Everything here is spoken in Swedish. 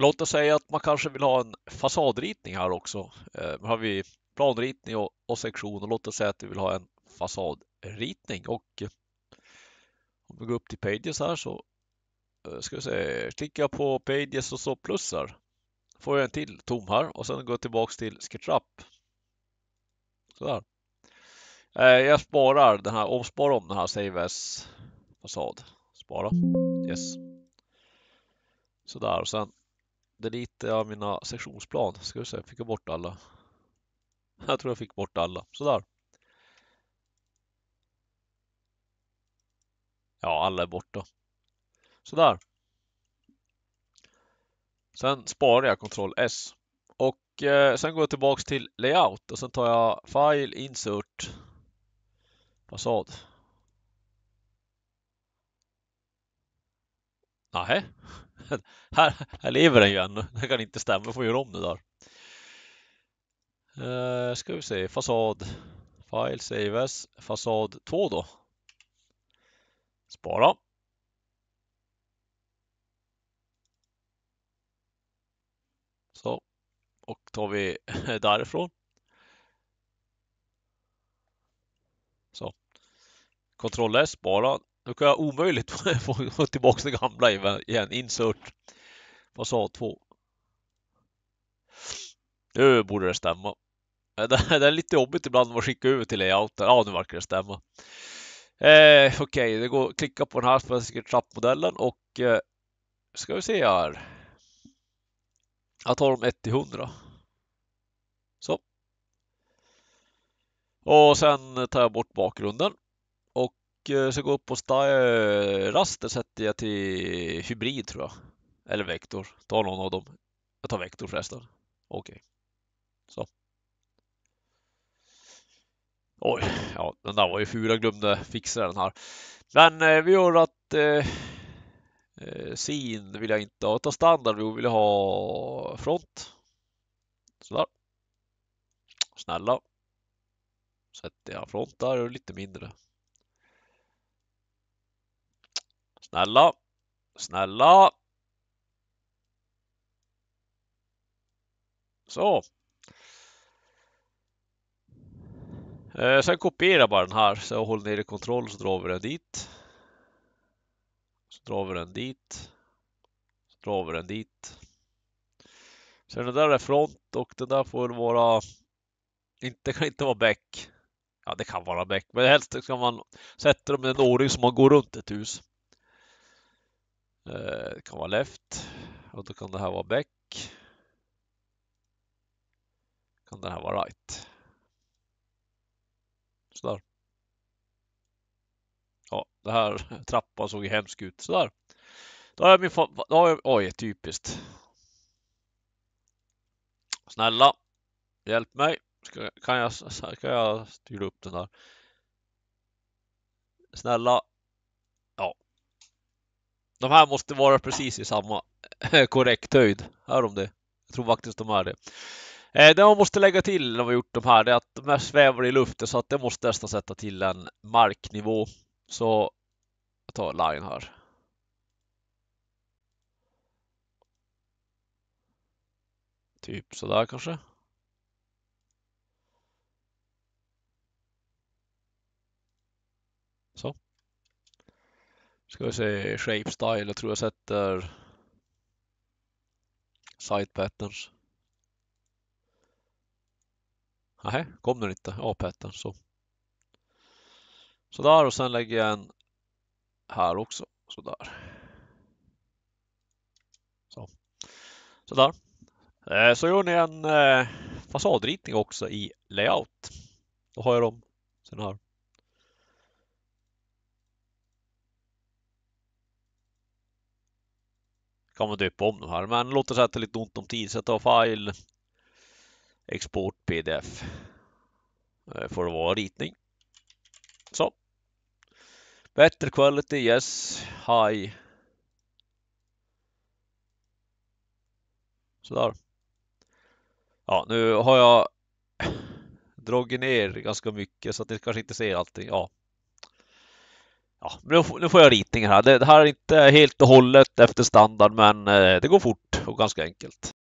Låt oss säga att man kanske vill ha en fasadritning här också. Eh, har vi planritning och, och sektion och låt oss säga att vi vill ha en fasadritning och eh, om vi går upp till Pages här så eh, ska vi se, klickar jag på Pages och så plussar får jag en till tom här och sen går jag tillbaks till SketchUp. Sådär. Eh, jag sparar den här, omspar om den här Save as fasad. Spara. Yes. Sådär och sen det lite av mina sektionsplan. Ska vi se, fick jag bort alla? Jag tror jag fick bort alla. Sådär. Ja, alla är borta. Sådär. Sen sparar jag Ctrl S och eh, sen går jag tillbaks till layout och sen tar jag file insert fasad. Nej. här, här lever den ju ännu. Det kan inte stämma, vi får göra om det där. Uh, ska vi se, fasad. File save Fasad 2 då. Spara. Så. Och tar vi därifrån. Så. Ctrl S, spara. Nu kan jag omöjligt få tillbaka det gamla igen. Insert fasad 2. Nu borde det stämma. Det är lite jobbigt ibland att skicka över till layouten. Ja, nu verkar det stämma. Eh, Okej, okay, det går att klicka på den här specifika trappmodellen och eh, ska vi se här. Jag tar dem 1 till 100. Så. Och sen tar jag bort bakgrunden Eh, ska gå upp på eh, raster sätter jag till hybrid tror jag. Eller vektor. Ta någon av dem. Jag tar vektor förresten. Okej. Okay. Så. Oj, ja, den där var ju ful. Jag glömde fixa den här. Men eh, vi gör att eh, eh sin vill jag inte ha. Jag tar standard. Vi vill ha front. Sådär. Snälla. Sätter jag front där och lite mindre. Snälla, snälla. Så. Eh, sen kopierar jag bara den här, så jag håller i kontroll så drar vi den dit. Så drar vi den dit. Så drar vi den dit. Sen den där är front och den där får vara... Det kan inte vara bäck. Ja, det kan vara bäck, men helst ska man sätta dem i en ordning så man går runt ett hus. Eh, det kan vara left och då kan det här vara back. Kan det här vara right. Sådär. Ja, det här trappan såg ju hemsk ut. Sådär. Då har jag min... Då har jag, oj, typiskt. Snälla, hjälp mig. Ska, kan, jag, kan jag styra upp den där? Snälla, de här måste vara precis i samma eh, korrekt höjd. Hör de det? Jag tror faktiskt de är det. Eh, det man måste lägga till när vi gjort de här är att de här svävar i luften så att det måste nästan sätta till en marknivå. Så jag tar line här. Typ sådär kanske. Ska vi se, shape style. Jag tror jag sätter side patterns. Nähä, kom den inte. Ja, pattern Så. Sådär och sen lägger jag en här också. Sådär. Så. Sådär. Eh, så gör ni en eh, fasadritning också i layout. Då har jag dem. Sen här. kan man döpa om de här. Men låt oss säga att det är lite ont om tid så jag tar file export pdf. Eh, får det vara ritning. Så. Better quality, yes. High. Sådär. Ja, nu har jag dragit ner ganska mycket så att ni kanske inte ser allting. Ja, Ja, nu, nu får jag ritningar här. Det, här är inte helt och hållet efter standard, men eh, det går fort och ganska enkelt.